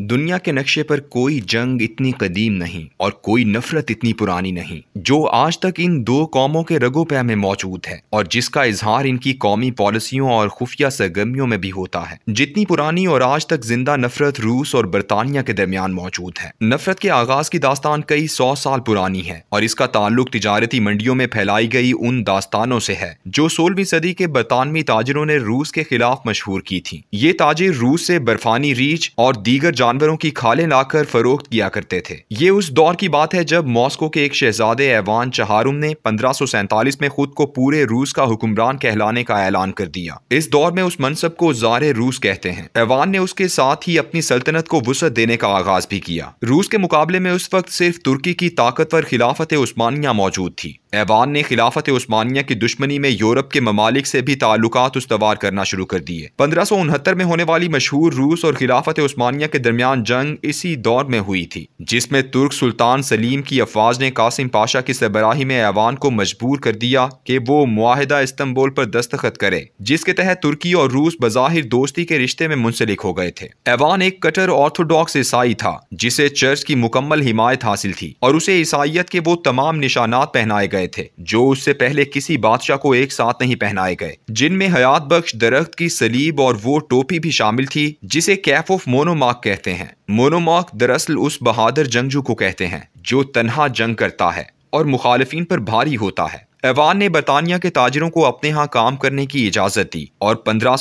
दुनिया के नक्शे पर कोई जंग इतनी कदीम नहीं और कोई नफरत इतनी पुरानी नहीं जो आज तक इन दो कौमों के पे में मौजूद है और जिसका इजहार इनकी कौमी पॉलिसियों और खुफिया सरगर्मियों में भी होता है जितनी पुरानी और आज तक जिंदा नफरत रूस और बरतानिया के दरमियान मौजूद है नफरत के आगाज की दास्तान कई सौ साल पुरानी है और इसका ताल्लुक तजारती मंडियों में फैलाई गई उन दास्तानों से है जो सोलहवीं सदी के बरतानवी ताजरों ने रूस के खिलाफ मशहूर की थी ये ताजिर रूस से बर्फानी रीच और दीगर जानवरों की खालें लाकर फरोख्त किया करते थे ये उस दौर की बात है जब मॉस्को के एक शहजादे ऐवान चहारुम ने पंद्रह में खुद को पूरे रूस का हुक्मरान कहलाने का ऐलान कर दिया इस दौर में उस मनसब को जार रूस कहते हैं ऐवान ने उसके साथ ही अपनी सल्तनत को वसत देने का आगाज भी किया रूस के मुकाबले में उस वक्त सिर्फ तुर्की की ताकतवर खिलाफत उस्मानिया मौजूद थी ऐवान ने खिलाफत उस्मानिया की दुश्मनी में यूरोप के ममालिक से भी ताल्लुक उसवार करना शुरू कर दिए पंद्रह सौ उनहत्तर में होने वाली मशहूर रूस और खिलाफत उस्मानिया के दरमियान जंग इसी दौर में हुई थी जिसमें तुर्क सुल्तान सलीम की अफवाज ने कासिम पाशा की सरबराही में ऐवान को मजबूर कर दिया कि वो मुहिदा इस्तंबोल पर दस्तखत करे जिसके तहत तुर्की और रूस बज़ाहिर दोस्ती के रिश्ते में मुंसलिक हो गए थे ऐवान एक कटर ऑर्थोडॉक्स ईसाई था जिसे चर्च की मुकम्मल हिमायत हासिल थी और उसे ईसाइत के वो तमाम निशानात पहनाए गए गए थे जो उससे पहले किसी बादशाह को एक साथ नहीं पहनाए गए जिनमें हयात बख्श दरख्त की सलीब और वो टोपी भी शामिल थी जिसे कैफ ऑफ मोनोमाक कहते हैं मोनोमाक दरअसल उस बहादुर जंगजू को कहते हैं जो तनहा जंग करता है और मुखालफी पर भारी होता है ऐवान ने बरतानिया के ताजरों को अपने यहाँ काम करने की इजाज़त दी और पंद्रह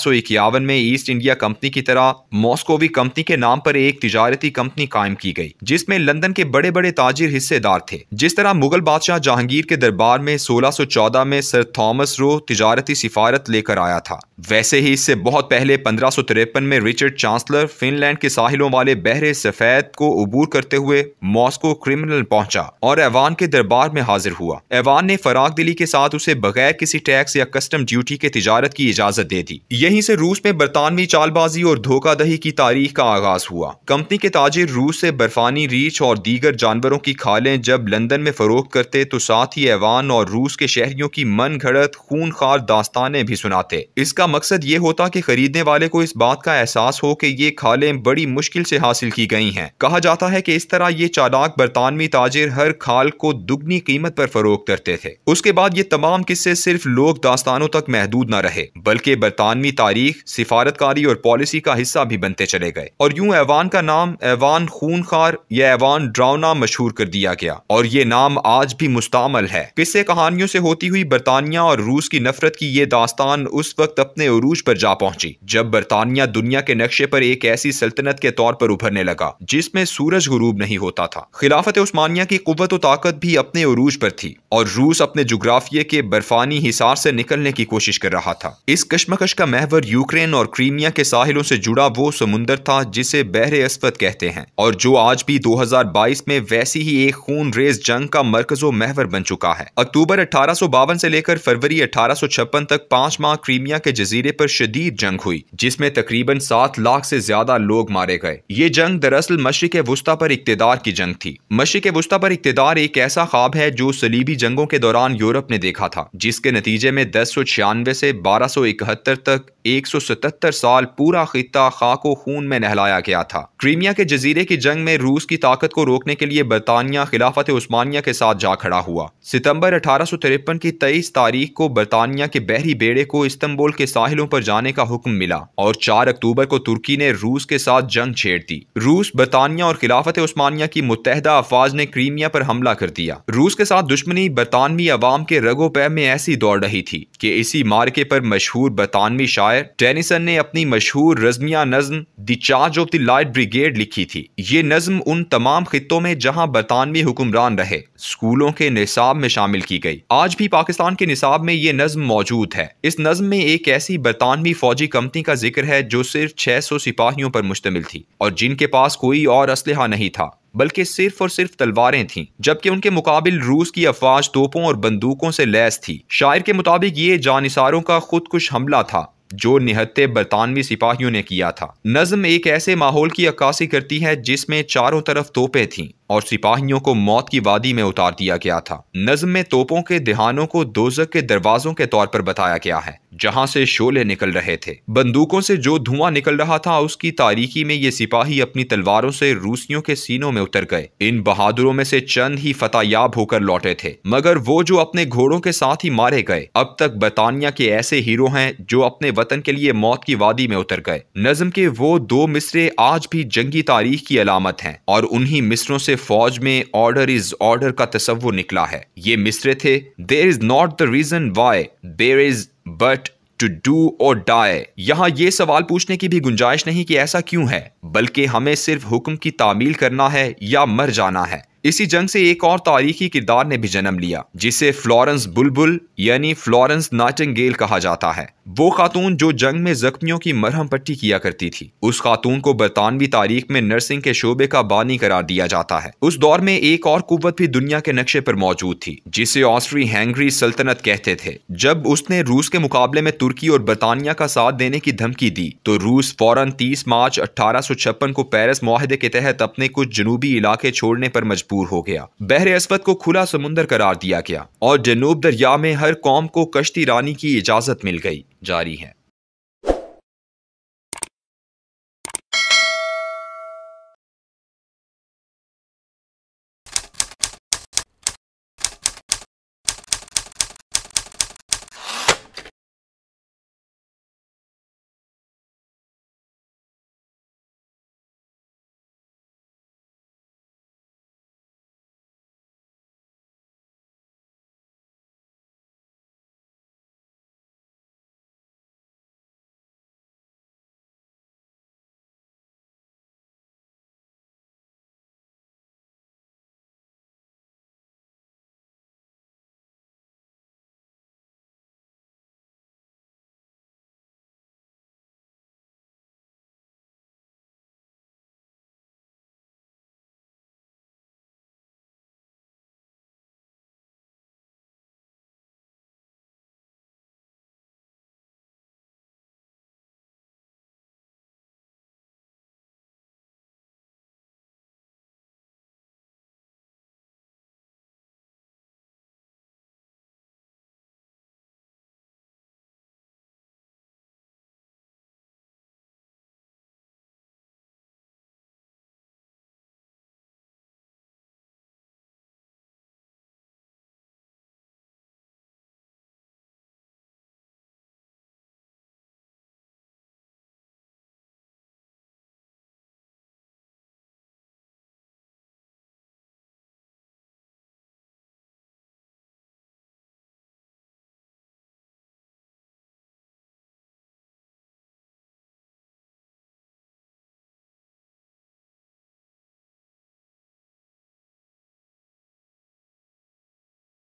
में ईस्ट इंडिया कंपनी की तरह मॉस्कोवी कंपनी के नाम पर एक तजारती कंपनी कायम की गई जिसमें लंदन के बड़े बड़े ताजिर हिस्सेदार थे जिस तरह मुगल बादशाह जहांगीर के दरबार में 1614 में सर थॉमस रो तजारती सिफारत लेकर आया था वैसे ही इससे बहुत पहले पंद्रह में रिचर्ड चांसलर फिनलैंड के साहिलों वाले बहरे सफेद को अबूर करते हुए मॉस्को क्रिमिनल पहुंचा और एवान के दरबार में हाजिर हुआ एवान ने फराग दिली के साथ उसे बगैर किसी टैक्स या कस्टम ड्यूटी के तजारत की इजाजत दे दी यहीं से रूस में बरतानवी चालबाजी और धोखादही की तारीख का आगाज हुआ कंपनी के ताजिर रूस से बर्फानी रीछ और दीगर जानवरों की खालें जब लंदन में फरोख करते तो साथ ही एवान और रूस के शहरियों की मन घड़त खून खार दास्तानें भी सुनाते इसका इसका मकसद ये होता कि खरीदने वाले को इस बात का एहसास हो कि ये खालें बड़ी मुश्किल से हासिल की गई हैं कहा जाता है कि इस तरह ये चालाक बरतानवी ताजिर हर खाल को दुगनी कीमत पर फरोख करते थे उसके बाद ये तमाम किस्से सिर्फ लोक दास्तानों तक महदूद न रहे बल्कि बरतानवी तारीख सिफारतकारी और पॉलिसी का हिस्सा भी बनते चले गए और यूं ऐवान का नाम ऐवान खार या ऐवान ड्रावना मशहूर कर दिया गया और ये नाम आज भी मुस्तमल है किस्से कहानियों से होती हुई बरतानिया और रूस की नफरत की ये दास्तान उस वक्त अपने अरूज पर जा पहुंची जब बरतानिया दुनिया के नक्शे पर एक ऐसी सल्तनत के तौर पर उभरने लगा जिसमें सूरज गुरूब नहीं होता था खिलाफत उस्मानिया की कुत और ताकत भी अपने अरूज पर थी और रूस अपने जुग्राफिये के बर्फानी हिसार से निकलने की कोशिश कर रहा था इस कश्मकश का महवर यूक्रेन और क्रीमिया के साहिलों से जुड़ा वो समुंदर था जिसे बहरे असफत कहते हैं और जो आज भी 2022 में वैसी ही एक खून रेस जंग का मरकजो महवर बन चुका है अक्टूबर अठारह से लेकर फरवरी अठारह तक पांच माह क्रीमिया के जजीरे पर शदीद जंग हुई जिसमें तकरीबन सात लाख से ज्यादा लोग मारे गए ये जंग दरअसल मशरक वस्ता पर इकतदार की जंग थी मशरक वस्ता पर इकतदार एक ऐसा ख्वाब है जो सलीबी जंगों के दौरान यूरोप ने देखा था जिसके नतीजे में दस सौ छियानवे से बारह सौ इकहत्तर तक एक सौ सतहत्तर साल पूरा खिता खाको खून में नहलाया गया था क्रीमिया के जजीरे की जंग में रूस की ताकत को रोकने के लिए बरतानिया खिलाफत उस्मानिया के साथ जा खड़ा हुआ सितम्बर अठारह सौ तिरपन की तेईस तारीख को बरतानिया के बहरी बेड़े को इस्तंबुल के साहिलों पर जाने का हुक्म मिला और 4 अक्टूबर को तुर्की ने रूस के साथ जंग छेड़ दी रूस बरतानिया और खिलाफत उस्मानिया की मुतहदा अफवाज ने क्रीमिया पर हमला कर दिया रूस के साथ दुश्मनी बरतानवी अवाम के रगो पैर में ऐसी दौड़ रही थी कि इसी मार्के पर मशहूर बरतानवी शायर टेनिसन ने अपनी मशहूर रजमिया नज्म the charge of the Light Brigade लिखी थी ये नज्म उन तमाम खितों में जहाँ बरतानवी हुक्मरान रहे स्कूलों के निसाब में शामिल की गई आज भी पाकिस्तान के निसाब में ये नज्म मौजूद है इस नज्म में एक ऐसी ऐसी बरतानवी फौजी कंपनी का जिक्र है जो सिर्फ 600 सिपाहियों पर मुश्तमिल थी और जिनके पास कोई और असलहा नहीं था बल्कि सिर्फ और सिर्फ तलवारें थीं जबकि उनके मुकाबले रूस की अफवाज तोपों और बंदूकों से लैस थी शायर के मुताबिक ये जानिसारों का खुदकुश हमला था जो निहत्ते बरतानवी सिपाहियों ने किया था नज्म एक ऐसे माहौल की अक्कासी करती है जिसमें चारों तरफ तोपें थीं और सिपाहियों को मौत की वादी में उतार दिया गया था नज्म में तोपों के दहानों को दोजक के दरवाजों के तौर पर बताया गया है जहां से शोले निकल रहे थे बंदूकों से जो धुआं निकल रहा था उसकी तारीखी में ये सिपाही अपनी तलवारों से रूसियों के सीनों में उतर गए इन बहादुरों में से चंद ही फतायाब होकर लौटे थे मगर वो जो अपने घोड़ों के साथ ही मारे गए अब तक बरतानिया के ऐसे हीरो हैं जो अपने वतन के लिए मौत की वादी में उतर गए नज्म के वो दो मिसरे आज भी जंगी तारीख की अलामत है और उन्ही मिसरों से से फौज में ऑर्डर इज ऑर्डर का तस्वुर निकला है ये मिसरे थे there is not the reason why there is but to do और डाई यहाँ ये सवाल पूछने की भी गुंजाइश नहीं कि ऐसा क्यों है बल्कि हमें सिर्फ हुक्म की तामील करना है या मर जाना है इसी जंग से एक और तारीखी किरदार ने भी जन्म लिया जिसे फ्लोरेंस बुलबुल यानी फ्लोरेंस नाटिंगेल कहा जाता है वो खातून जो जंग में जख्मियों की मरहम पट्टी किया करती थी उस खातून को बरतानवी तारीख में नर्सिंग के शोबे का बानी करार दिया जाता है उस दौर में एक और कुत भी दुनिया के नक्शे पर मौजूद थी जिसे ऑस्ट्री हैंगरी सल्तनत कहते थे जब उसने रूस के मुकाबले में तुर्की और बरतानिया का साथ देने की धमकी दी तो रूस फौरन तीस मार्च अठारह को पेरिस माहे के तहत अपने कुछ जनूबी इलाके छोड़ने पर मजबूर मजबूर हो गया बहरे अस्पत को खुला समुंदर करार दिया गया और जनूब दरिया में हर कौम को कश्ती रानी की इजाज़त मिल गई जारी है